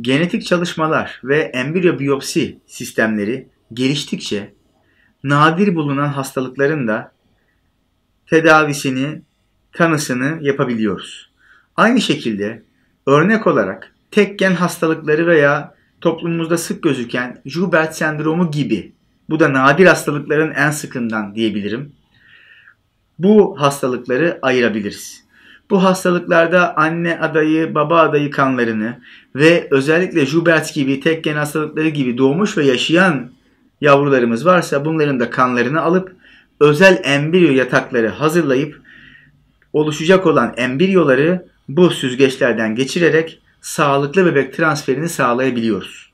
Genetik çalışmalar ve embriyo biyopsi sistemleri geliştikçe nadir bulunan hastalıkların da tedavisini, tanısını yapabiliyoruz. Aynı şekilde örnek olarak tek gen hastalıkları veya toplumumuzda sık gözüken Joubert sendromu gibi bu da nadir hastalıkların en sıkından diyebilirim. Bu hastalıkları ayırabiliriz. Bu hastalıklarda anne adayı, baba adayı kanlarını ve özellikle Joubert gibi tek gen hastalıkları gibi doğmuş ve yaşayan yavrularımız varsa bunların da kanlarını alıp özel embriyo yatakları hazırlayıp oluşacak olan embriyoları bu süzgeçlerden geçirerek sağlıklı bebek transferini sağlayabiliyoruz.